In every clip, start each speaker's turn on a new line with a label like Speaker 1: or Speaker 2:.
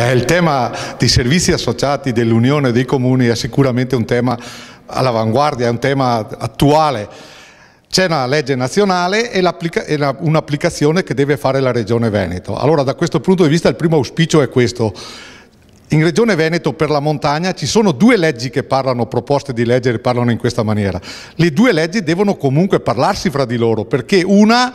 Speaker 1: Beh, il tema dei servizi associati dell'Unione dei Comuni è sicuramente un tema all'avanguardia, è un tema attuale. C'è una legge nazionale e, e un'applicazione che deve fare la Regione Veneto. Allora da questo punto di vista il primo auspicio è questo. In Regione Veneto per la montagna ci sono due leggi che parlano, proposte di legge che parlano in questa maniera. Le due leggi devono comunque parlarsi fra di loro perché una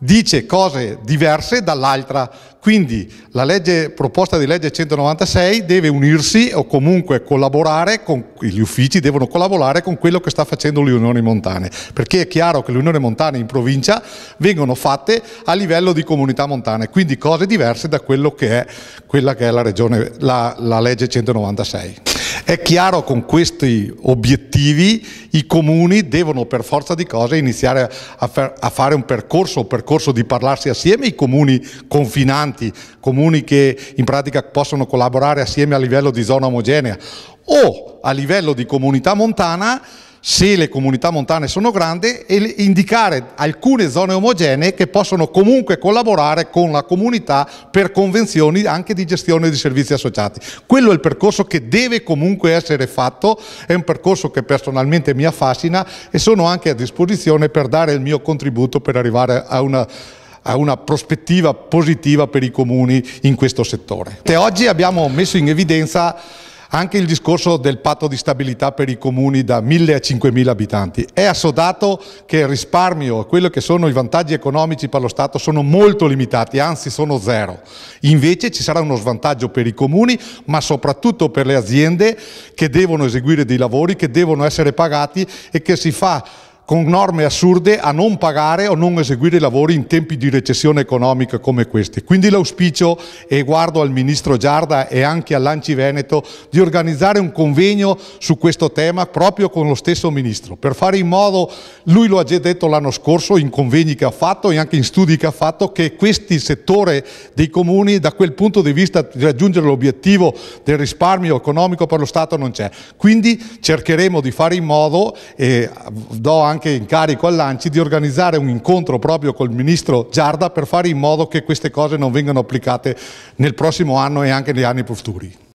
Speaker 1: dice cose diverse dall'altra. Quindi la legge, proposta di legge 196 deve unirsi o comunque collaborare con gli uffici, devono collaborare con quello che sta facendo l'Unione Montane, perché è chiaro che l'Unione Montane in provincia vengono fatte a livello di comunità montane, quindi cose diverse da quello che è quella che è la, regione, la, la legge 196. È chiaro con questi obiettivi i comuni devono per forza di cose iniziare a, far, a fare un percorso, un percorso di parlarsi assieme, i comuni confinanti, comuni che in pratica possono collaborare assieme a livello di zona omogenea o a livello di comunità montana se le comunità montane sono grandi e indicare alcune zone omogenee che possono comunque collaborare con la comunità per convenzioni anche di gestione di servizi associati. Quello è il percorso che deve comunque essere fatto, è un percorso che personalmente mi affascina e sono anche a disposizione per dare il mio contributo per arrivare a una a una prospettiva positiva per i comuni in questo settore. E oggi abbiamo messo in evidenza anche il discorso del patto di stabilità per i comuni da 1000 a 5000 abitanti. È assodato che il risparmio e quello che sono i vantaggi economici per lo Stato sono molto limitati, anzi sono zero. Invece ci sarà uno svantaggio per i comuni, ma soprattutto per le aziende che devono eseguire dei lavori, che devono essere pagati e che si fa con norme assurde a non pagare o non eseguire i lavori in tempi di recessione economica come questi. Quindi l'auspicio, e guardo al Ministro Giarda e anche all'Anci Veneto, di organizzare un convegno su questo tema proprio con lo stesso Ministro, per fare in modo, lui lo ha già detto l'anno scorso in convegni che ha fatto e anche in studi che ha fatto, che questi settore dei comuni da quel punto di vista di raggiungere l'obiettivo del risparmio economico per lo Stato non c'è. Quindi cercheremo di fare in modo, e do anche anche incarico all'Anci di organizzare un incontro proprio col ministro Giarda per fare in modo che queste cose non vengano applicate nel prossimo anno e anche negli anni futuri.